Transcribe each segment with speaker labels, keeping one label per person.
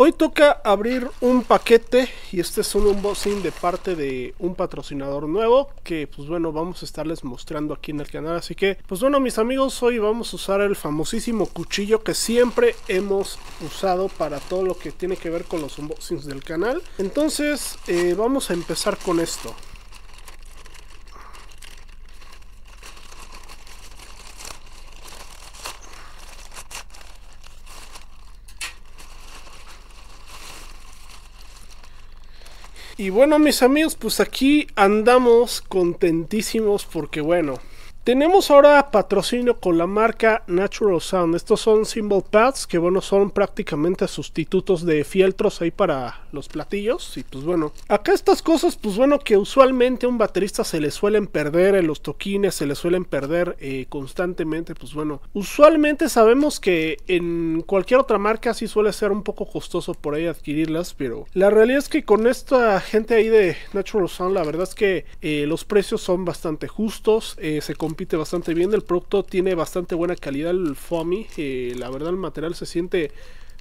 Speaker 1: Hoy toca abrir un paquete y este es un unboxing de parte de un patrocinador nuevo que pues bueno vamos a estarles mostrando aquí en el canal así que pues bueno mis amigos hoy vamos a usar el famosísimo cuchillo que siempre hemos usado para todo lo que tiene que ver con los unboxings del canal entonces eh, vamos a empezar con esto Y bueno, mis amigos, pues aquí andamos contentísimos porque bueno, tenemos ahora patrocinio con la marca Natural Sound. Estos son Symbol pads que bueno son prácticamente sustitutos de fieltros ahí para los platillos y pues bueno, acá estas cosas pues bueno que usualmente a un baterista se le suelen perder en los toquines, se le suelen perder eh, constantemente, pues bueno, usualmente sabemos que en cualquier otra marca sí suele ser un poco costoso por ahí adquirirlas, pero la realidad es que con esta gente ahí de Natural Sound la verdad es que eh, los precios son bastante justos, eh, se compite bastante bien. El producto tiene bastante buena calidad, el foamy. Eh, la verdad, el material se siente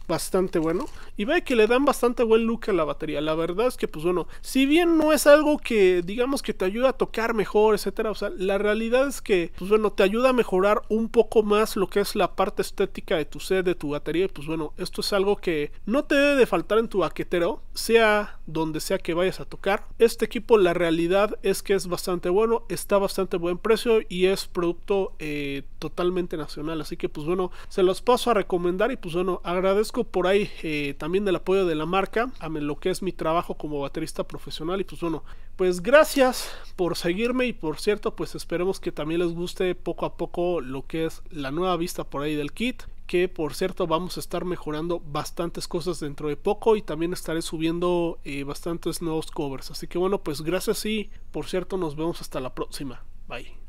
Speaker 1: bastante bueno. Y ve que le dan bastante buen look a la batería. La verdad es que, pues bueno, si bien no es algo que digamos que te ayuda a tocar mejor, etcétera, o sea, la realidad es que, pues bueno, te ayuda a mejorar un poco más lo que es la parte estética de tu sed, de tu batería. Y pues bueno, esto es algo que no te debe de faltar en tu baquetero, sea donde sea que vayas a tocar. Este equipo, la realidad es que es bastante bueno, está bastante buen precio y es producto eh, totalmente nacional. Así que, pues bueno, se los paso a recomendar y pues bueno, agradezco por ahí eh, también del apoyo de la marca a lo que es mi trabajo como baterista profesional y pues bueno, pues gracias por seguirme y por cierto pues esperemos que también les guste poco a poco lo que es la nueva vista por ahí del kit que por cierto vamos a estar mejorando bastantes cosas dentro de poco y también estaré subiendo eh, bastantes nuevos covers así que bueno pues gracias y por cierto nos vemos hasta la próxima bye